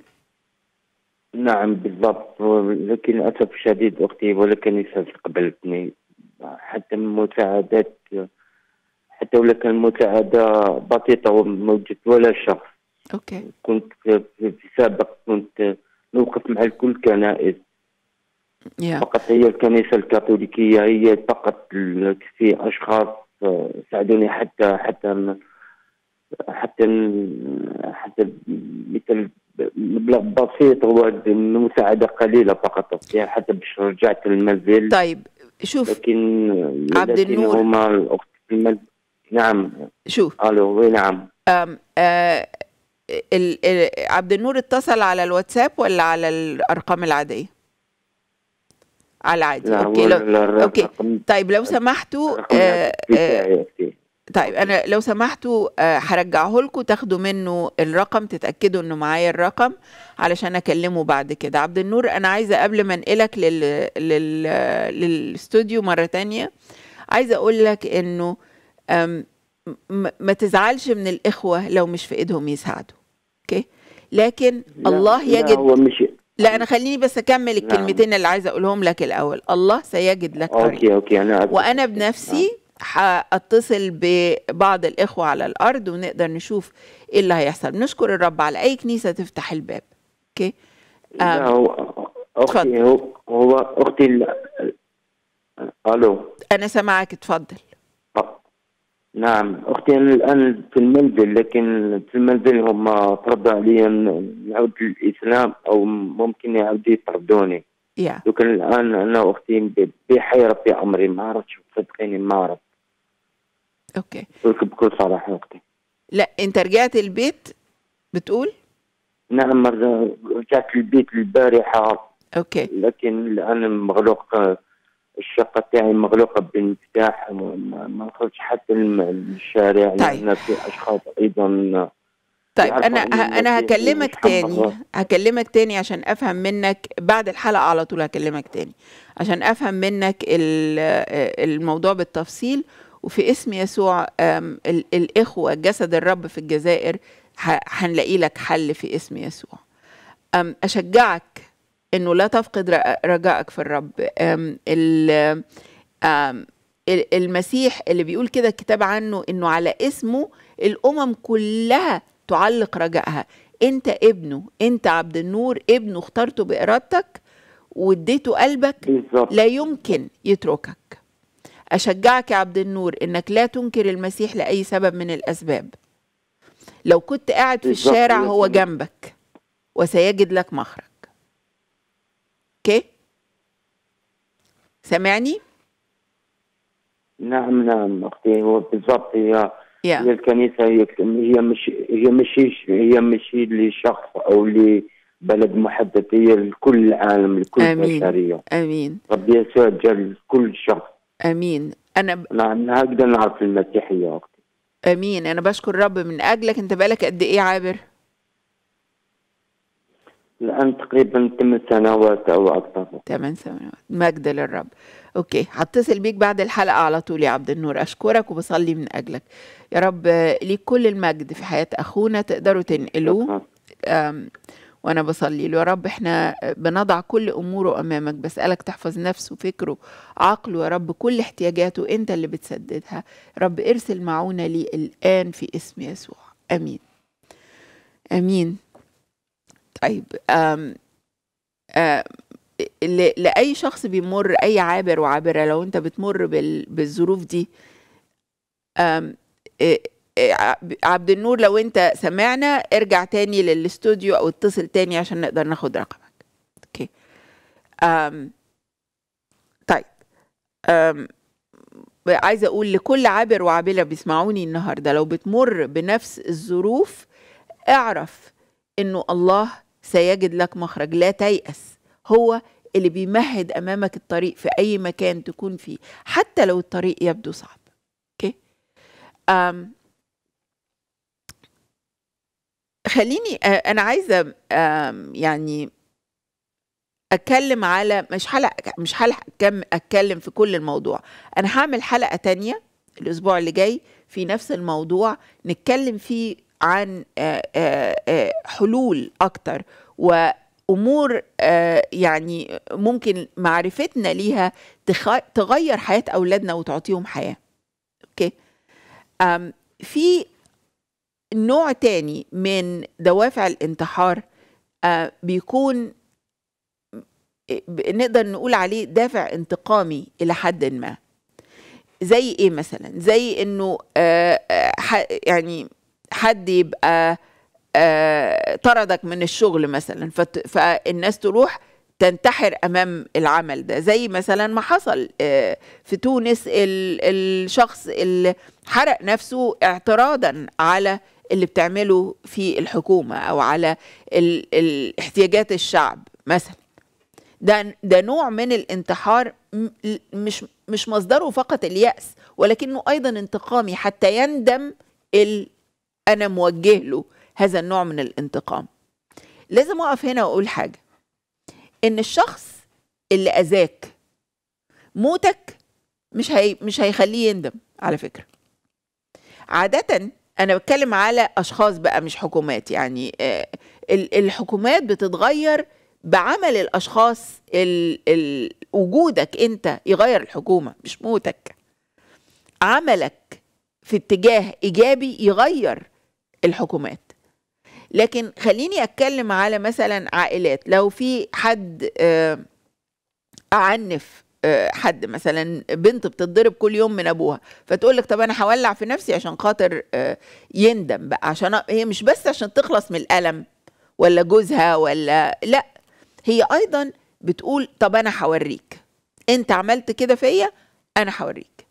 نعم بالضبط لكن للأسف الشديد أختي ولا كنيسة قبلتني حتى المساعدات حتى ولكن المساعده مساعدة بسيطة وموجود ولا شخص أوكي كنت في السابق كنت نوقف مع الكل كنائس yeah. فقط هي الكنيسة الكاثوليكية هي فقط في أشخاص آه، ساعدوني حتى حتى حتى حتى مثل مبلغ بسيط هو المساعده قليله فقط يعني حتى باش رجعت المنزل طيب شوف لكن عبد النور هما الاخت نعم شوف الو نعم أم آه عبد النور اتصل على الواتساب ولا على الارقام العاديه على العادي اوكي لو اوكي طيب لو سمحتوا آه آه طيب انا لو سمحتوا آه، هرجعه لكم تاخدوا منه الرقم تتاكدوا انه معايا الرقم علشان اكلمه بعد كده عبد النور انا عايزه قبل ما انقلك لل... لل... للاستوديو مره تانية عايزه اقول لك انه ما تزعلش من الاخوه لو مش في ايدهم يساعدوا اوكي لكن لا الله يجد لا هو مش لا انا خليني بس اكمل نعم. الكلمتين اللي عايزه اقولهم لك الاول الله سيجد لك طريق اوكي اوكي انا عارف. وانا بنفسي نعم. هاتصل ببعض الإخوة على الأرض ونقدر نشوف إيه اللي هيحصل نشكر الرب على أي كنيسة تفتح الباب أوكي آه، هو أختي هو, هو أختي ألو أنا سامعك تفضل نعم اختي انا الان في المنزل لكن في المنزل هم فرضوا علي نعود للاسلام او ممكن يعودوا يطردوني yeah. لكن الان انا واختي بحيره في امري ما أعرف صدقيني ما أعرف اوكي قلت بكل صراحه وقتي لا انت رجعت البيت بتقول نعم رجعت البيت البارحه اوكي لكن الان مغلوق الشقه تاعي مغلوقه بالمفتاح ما نخرجش حتى الشارع طيب. لان في اشخاص ايضا طيب انا انا هكلمك تاني هكلمك تاني عشان افهم منك بعد الحلقه على طول هكلمك تاني عشان افهم منك الموضوع بالتفصيل وفي اسم يسوع الإخوة جسد الرب في الجزائر هنلاقي لك حل في اسم يسوع أشجعك إنه لا تفقد رجائك في الرب المسيح اللي بيقول كده الكتاب عنه إنه على اسمه الأمم كلها تعلق رجائها أنت ابنه أنت عبد النور ابنه اخترته بإرادتك واديته قلبك لا يمكن يتركك أشجعك يا عبد النور إنك لا تنكر المسيح لأي سبب من الأسباب لو كنت قاعد في الشارع هو جنبك وسيجد لك مخرج اوكي سامعني نعم نعم اختي هو بالضبط هي yeah. هي الكنيسه هي هي مش هي مش هي مش لشخص او لبلد محدد هي لكل العالم لكل امين البشريه امين ربي يسجل كل شخص امين انا ب... نعم هكذا نعرف المسيحيه اكتر امين انا بشكر رب من اجلك انت بقالك قد ايه عابر الان تقريبا 8 سنوات او اكثر 8 سنوات مجد للرب اوكي هتصل بيك بعد الحلقه على طول يا عبد النور اشكرك وبصلي من اجلك يا رب ليك كل المجد في حياه اخونا تقدروا تنقلوه وانا بصلي له يا رب احنا بنضع كل اموره امامك بسالك تحفظ نفسه فكره عقله يا رب كل احتياجاته انت اللي بتسددها رب ارسل معونه لي الان في اسم يسوع امين امين طيب أم أم لأي شخص بيمر أي عابر وعابرة لو أنت بتمر بالظروف دي عبد النور لو انت سمعنا ارجع تاني للاستوديو او اتصل تاني عشان نقدر ناخد رقمك اوكي أم طيب أم عايزه اقول لكل عابر وعابلة بيسمعوني النهارده لو بتمر بنفس الظروف اعرف انه الله سيجد لك مخرج لا تيأس هو اللي بيمهد امامك الطريق في اي مكان تكون فيه حتى لو الطريق يبدو صعب اوكي okay. خليني آه، انا عايزه يعني اتكلم على مش حلقه مش حلقه كم اتكلم في كل الموضوع انا هعمل حلقه تانية الاسبوع اللي جاي في نفس الموضوع نتكلم فيه عن آه، آه، حلول اكتر وامور يعني ممكن معرفتنا ليها تغير حياه اولادنا وتعطيهم حياه اوكي في نوع تاني من دوافع الانتحار آه، بيكون نقدر نقول عليه دافع انتقامي الى حد ما زي ايه مثلا زي انه آه، آه، يعني حد يبقى طردك من الشغل مثلا فالناس تروح تنتحر امام العمل ده زي مثلا ما حصل في تونس الشخص اللي حرق نفسه اعتراضا على اللي بتعمله في الحكومة أو على ال... احتياجات الشعب مثلا ده ده نوع من الانتحار مش مش مصدره فقط اليأس ولكنه أيضا انتقامي حتى يندم ال... أنا موجه له هذا النوع من الانتقام لازم أقف هنا وأقول حاجة إن الشخص اللي أذاك موتك مش هي مش هيخليه يندم على فكرة عادة انا بتكلم على اشخاص بقى مش حكومات يعني آه، الحكومات بتتغير بعمل الاشخاص الـ الـ وجودك انت يغير الحكومه مش موتك عملك في اتجاه ايجابي يغير الحكومات لكن خليني اتكلم على مثلا عائلات لو في حد آه، اعنف آه، حد مثلا بنت بتتضرب كل يوم من ابوها فتقول لك طب انا هولع في نفسي عشان خاطر آه، يندم بقى عشان هي مش بس عشان تخلص من الالم ولا جوزها ولا لا هي ايضا بتقول طب انا هوريك انت عملت كده فيا انا هوريك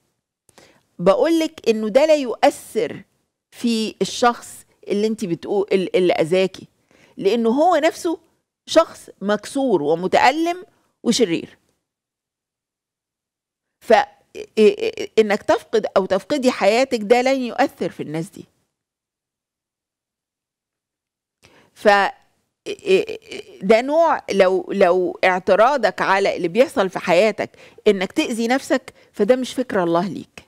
بقول لك انه ده لا يؤثر في الشخص اللي انت بتقول اللي اذاكي لانه هو نفسه شخص مكسور ومتالم وشرير فإنك تفقد أو تفقدي حياتك ده لن يؤثر في الناس دي ف ده نوع لو لو اعتراضك على اللي بيحصل في حياتك انك تأذي نفسك فده مش فكر الله ليك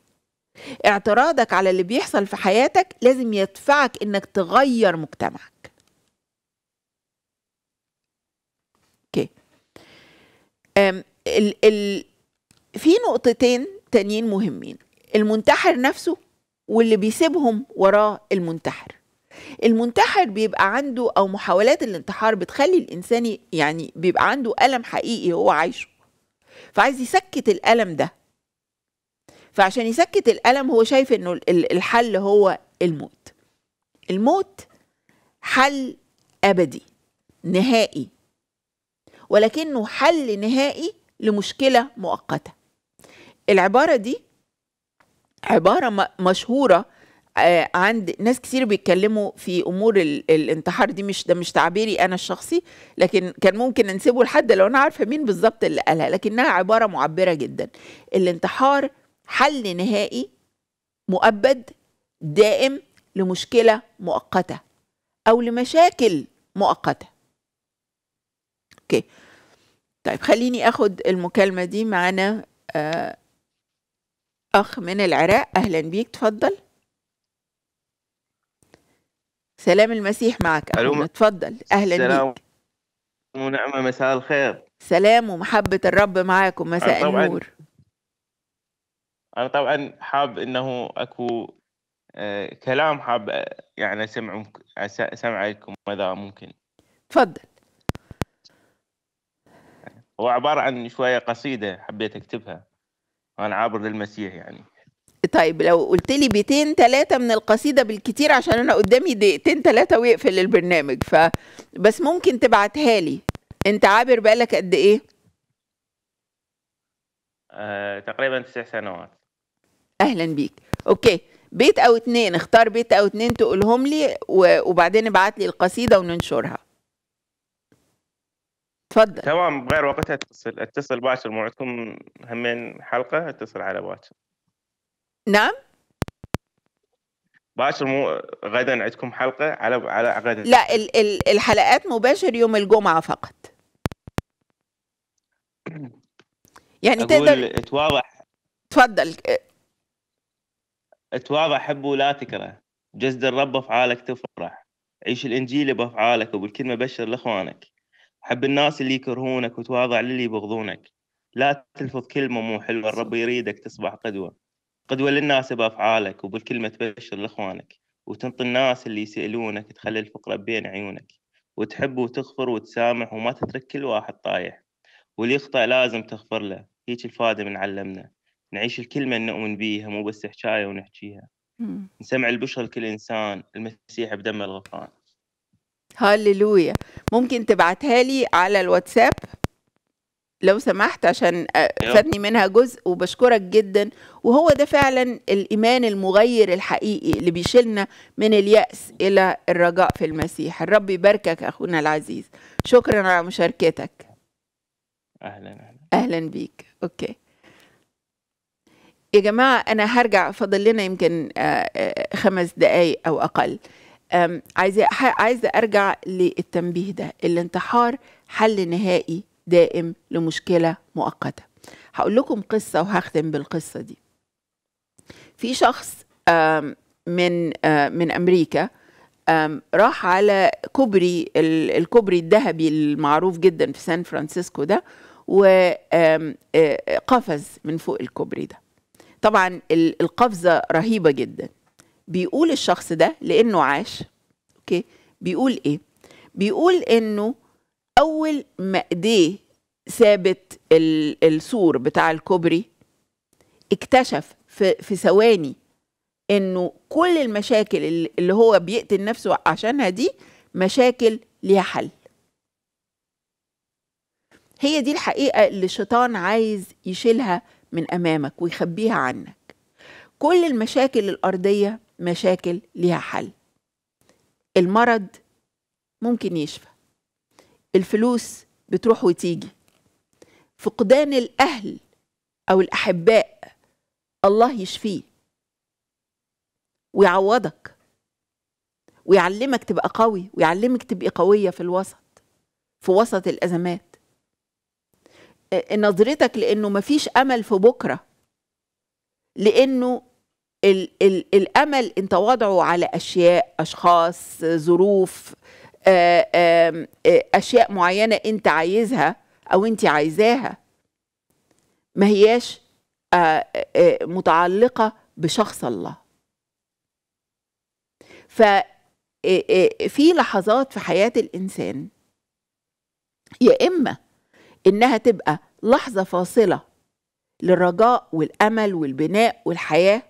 اعتراضك على اللي بيحصل في حياتك لازم يدفعك انك تغير مجتمعك اوكي ال ال في نقطتين تانيين مهمين المنتحر نفسه واللي بيسيبهم وراه المنتحر المنتحر بيبقى عنده او محاولات الانتحار بتخلي الانسان يعني بيبقى عنده الم حقيقي هو عايشه فعايز يسكت الالم ده فعشان يسكت الالم هو شايف انه الحل هو الموت الموت حل ابدي نهائي ولكنه حل نهائي لمشكله مؤقته العبارة دي عبارة مشهورة آه، عند ناس كتير بيتكلموا في امور الانتحار دي مش ده مش تعبيري انا الشخصي لكن كان ممكن نسيبه لحد لو انا عارفه مين بالظبط اللي قالها لكنها عباره معبره جدا الانتحار حل نهائي مؤبد دائم لمشكله مؤقته او لمشاكل مؤقته اوكي طيب خليني اخد المكالمه دي معانا آه أخ من العراق أهلا بيك تفضل سلام المسيح معك أخونا تفضل أهلا سلام بيك سلام ونعمة مساء الخير سلام ومحبة الرب معاكم مساء أنا النور أنا طبعا حاب أنه أكو آه، كلام حاب آه، يعني أسمع أسمع لكم ممكن تفضل هو عبارة عن شوية قصيدة حبيت أكتبها انا عابر للمسيح يعني طيب لو قلت لي بيتين ثلاثة من القصيدة بالكتير عشان أنا قدامي دقيقتين ثلاثة ويقفل البرنامج ف بس ممكن تبعتها لي أنت عابر بقالك قد إيه؟ أه، تقريبا تسع سنوات أهلا بيك أوكي بيت أو اتنين اختار بيت أو اتنين تقولهم لي وبعدين ابعت لي القصيدة وننشرها تفضل تمام غير وقتها اتصل اتصل باكر مو عندكم همين حلقه اتصل على باكر نعم باكر مو غدا عندكم حلقه على على غدا لا ال ال الحلقات مباشر يوم الجمعه فقط يعني أقول تقدر اتواضح تفضل اتواضح حب ولا تكره جسد الرب افعالك تفرح عيش الانجيل بافعالك وبالكلمه بشر لاخوانك حب الناس اللي يكرهونك وتواضع للي يبغضونك لا تلفظ كلمة مو حلوة الرب يريدك تصبح قدوة قدوة للناس بأفعالك وبالكلمة تبشر لإخوانك وتنطي الناس اللي يسألونك تخلي الفقرة بين عيونك وتحب وتغفر وتسامح وما تترك كل واحد طايح واللي يخطأ لازم تغفر له هيك الفادة من علمنا نعيش الكلمة نؤمن بيها مو بس حكاية ونحكيها نسمع البشرى لكل إنسان المسيح بدم الغفران هللويا ممكن تبعتها لي على الواتساب لو سمحت عشان فاتني منها جزء وبشكرك جدا وهو ده فعلا الايمان المغير الحقيقي اللي بيشيلنا من الياس الى الرجاء في المسيح الرب يباركك اخونا العزيز شكرا على مشاركتك اهلا اهلا اهلا بيك اوكي يا جماعه انا هرجع فاضل لنا يمكن آه، آه، خمس دقائق او اقل عايزه عايزه ارجع للتنبيه ده الانتحار حل نهائي دائم لمشكله مؤقته هقول لكم قصه وهختم بالقصه دي في شخص من من امريكا راح على كوبري الكوبري الذهبي المعروف جدا في سان فرانسيسكو ده وقفز من فوق الكوبري ده طبعا القفزه رهيبه جدا بيقول الشخص ده لانه عاش اوكي بيقول ايه بيقول انه اول ما ايديه ثابت السور بتاع الكوبري اكتشف في, في ثواني انه كل المشاكل اللي هو بيقتل نفسه عشانها دي مشاكل ليها حل هي دي الحقيقه اللي الشيطان عايز يشيلها من امامك ويخبيها عنك كل المشاكل الارضيه مشاكل ليها حل المرض ممكن يشفى الفلوس بتروح وتيجي فقدان الأهل أو الأحباء الله يشفيه ويعوضك ويعلمك تبقى قوي ويعلمك تبقي قوية في الوسط في وسط الأزمات آه، نظرتك لأنه مفيش أمل في بكرة لأنه الـ الـ الامل انت وضعه على اشياء اشخاص ظروف آه، آه، اشياء معينه انت عايزها او انت عايزاها ما هياش آه، متعلقه بشخص الله ف في لحظات في حياه الانسان يا اما انها تبقى لحظه فاصله للرجاء والامل والبناء والحياه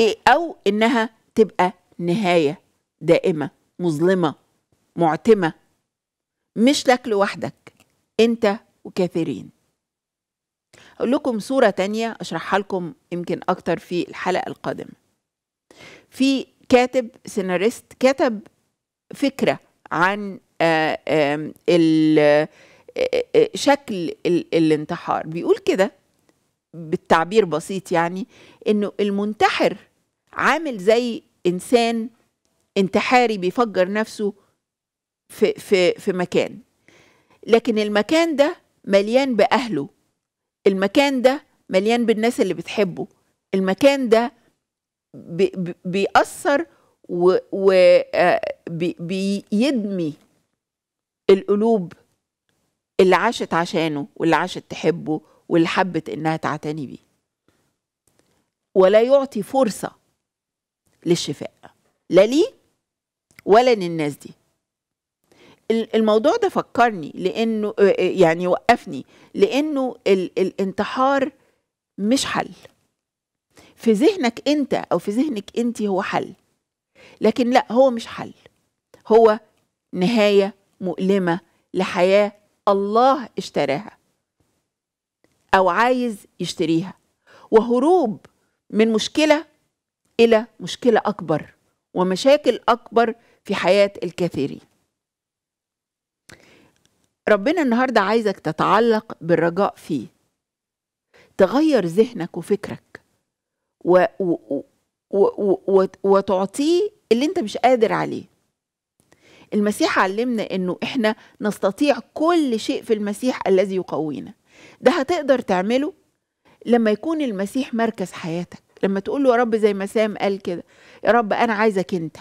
إيه، أو إنها تبقى نهاية دائمة مظلمة معتمة مش لك لوحدك أنت وكثيرين أقول لكم صورة تانية أشرحها لكم يمكن أكتر في الحلقة القادمة في كاتب سيناريست كتب فكرة عن آه، آه، آه، شكل الانتحار بيقول كده بالتعبير بسيط يعني انه المنتحر عامل زي انسان انتحاري بيفجر نفسه في في في مكان لكن المكان ده مليان باهله المكان ده مليان بالناس اللي بتحبه المكان ده بيأثر وبيدمي آه، القلوب اللي عاشت عشانه واللي عاشت تحبه واللي حبت انها تعتني بيه ولا يعطي فرصه للشفاء لا ليه ولا للناس دي الموضوع ده فكرني لانه آه، آه، يعني وقفني لانه الانتحار مش حل في ذهنك انت او في ذهنك انت هو حل لكن لا هو مش حل هو نهايه مؤلمه لحياه الله اشتراها أو عايز يشتريها وهروب من مشكلة إلى مشكلة أكبر ومشاكل أكبر في حياة الكثيرين ربنا النهاردة عايزك تتعلق بالرجاء فيه تغير ذهنك وفكرك و... و... و... وتعطيه اللي انت مش قادر عليه المسيح علمنا انه احنا نستطيع كل شيء في المسيح الذي يقوينا ده هتقدر تعمله لما يكون المسيح مركز حياتك لما تقول له يا رب زي ما سام قال كده يا رب انا عايزك انت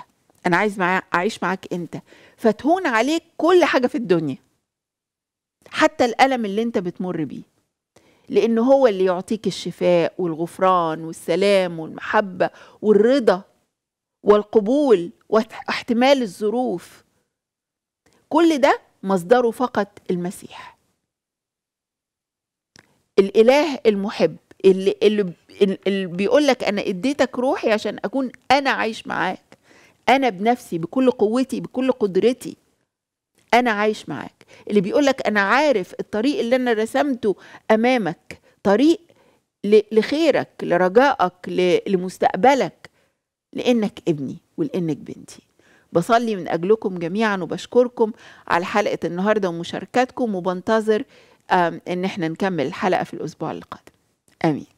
انا عايز معا... اعيش معاك انت فتهون عليك كل حاجه في الدنيا حتى الالم اللي انت بتمر بيه لان هو اللي يعطيك الشفاء والغفران والسلام والمحبه والرضا والقبول واحتمال الظروف كل ده مصدره فقط المسيح الاله المحب اللي اللي, اللي بيقول لك انا اديتك روحي عشان اكون انا عايش معاك انا بنفسي بكل قوتي بكل قدرتي انا عايش معاك اللي بيقول لك انا عارف الطريق اللي انا رسمته امامك طريق لخيرك لرجائك لمستقبلك لانك ابني ولانك بنتي بصلي من اجلكم جميعا وبشكركم على حلقه النهارده ومشاركاتكم وبنتظر ان احنا نكمل الحلقه في الاسبوع القادم امين